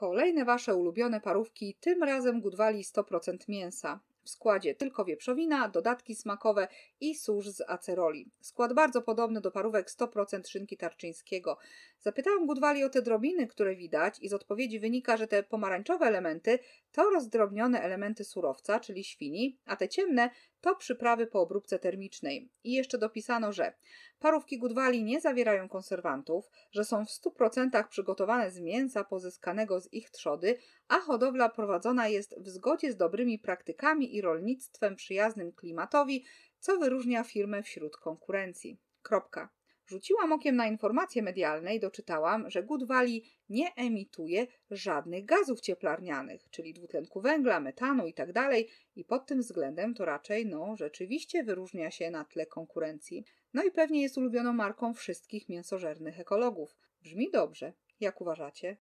Kolejne Wasze ulubione parówki, tym razem Gudwali 100% mięsa. W składzie tylko wieprzowina, dodatki smakowe i susz z aceroli. Skład bardzo podobny do parówek 100% szynki tarczyńskiego. Zapytałam Gudwali o te drobiny, które widać i z odpowiedzi wynika, że te pomarańczowe elementy to rozdrobnione elementy surowca, czyli świni, a te ciemne to przyprawy po obróbce termicznej. I jeszcze dopisano, że parówki Gudwali nie zawierają konserwantów, że są w 100% przygotowane z mięsa pozyskanego z ich trzody, a hodowla prowadzona jest w zgodzie z dobrymi praktykami i rolnictwem przyjaznym klimatowi, co wyróżnia firmę wśród konkurencji. Kropka. Rzuciłam okiem na informacje medialne i doczytałam, że Good Valley nie emituje żadnych gazów cieplarnianych, czyli dwutlenku węgla, metanu itd. Tak i pod tym względem to raczej no rzeczywiście wyróżnia się na tle konkurencji. No i pewnie jest ulubioną marką wszystkich mięsożernych ekologów. Brzmi dobrze. Jak uważacie?